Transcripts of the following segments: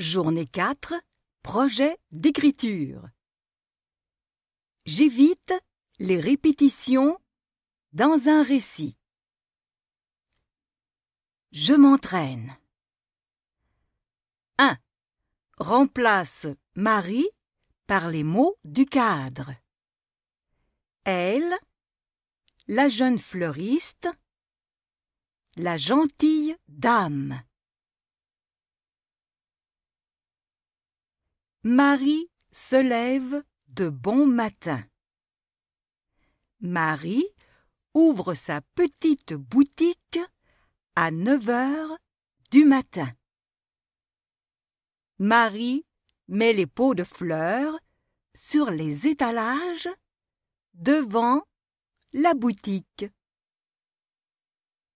Journée 4 Projet d'écriture. J'évite les répétitions dans un récit. Je m'entraîne. 1. Remplace Marie par les mots du cadre. Elle, la jeune fleuriste, la gentille dame. Marie se lève de bon matin. Marie ouvre sa petite boutique à 9 heures du matin. Marie met les pots de fleurs sur les étalages devant la boutique.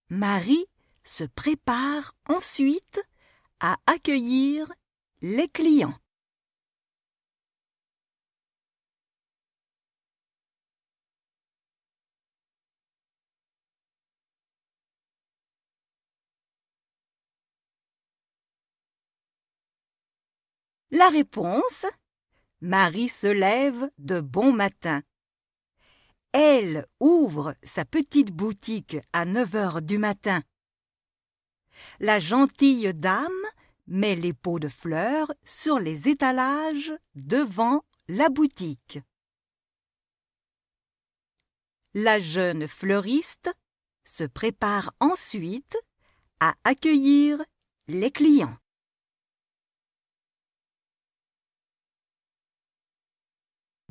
Marie se prépare ensuite à accueillir les clients. La réponse Marie se lève de bon matin. Elle ouvre sa petite boutique à 9 heures du matin. La gentille dame met les pots de fleurs sur les étalages devant la boutique. La jeune fleuriste se prépare ensuite à accueillir les clients.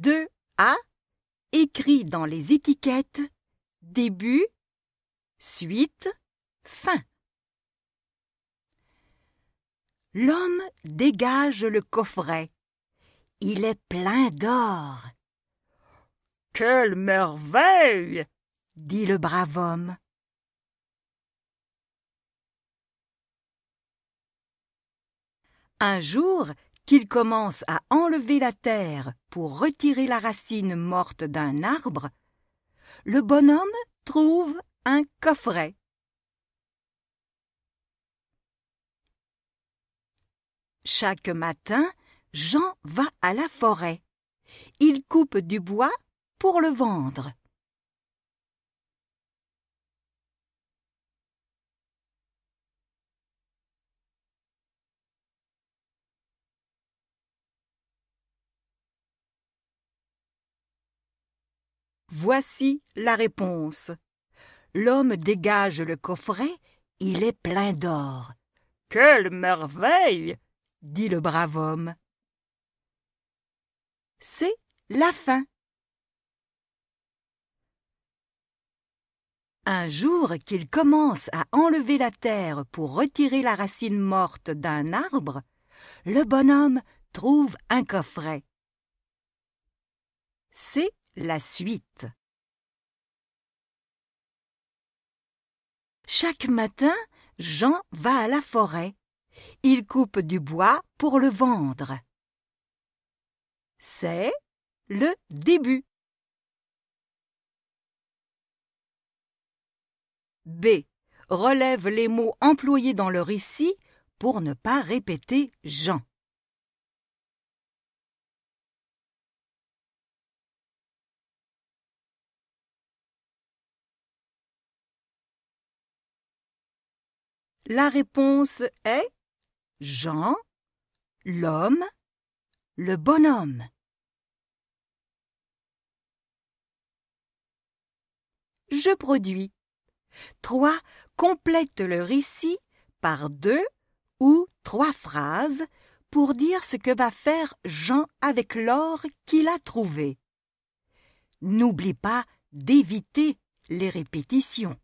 2A écrit dans les étiquettes début, suite, fin. L'homme dégage le coffret. Il est plein d'or. Quelle merveille dit le brave homme. Un jour, qu'il commence à enlever la terre pour retirer la racine morte d'un arbre, le bonhomme trouve un coffret. Chaque matin, Jean va à la forêt. Il coupe du bois pour le vendre. Voici la réponse. L'homme dégage le coffret, il est plein d'or. Quelle merveille dit le brave homme. C'est la fin. Un jour qu'il commence à enlever la terre pour retirer la racine morte d'un arbre, le bonhomme trouve un coffret. C'est la suite. Chaque matin, Jean va à la forêt. Il coupe du bois pour le vendre. C'est le début. B. Relève les mots employés dans le récit pour ne pas répéter Jean. La réponse est Jean, l'homme, le bonhomme. Je produis. Trois complètent le récit par deux ou trois phrases pour dire ce que va faire Jean avec l'or qu'il a trouvé. N'oublie pas d'éviter les répétitions.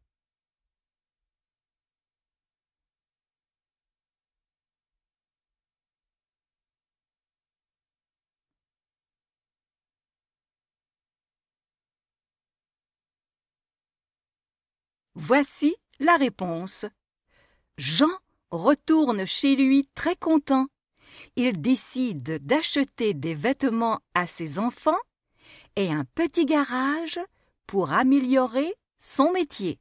Voici la réponse. Jean retourne chez lui très content. Il décide d'acheter des vêtements à ses enfants et un petit garage pour améliorer son métier.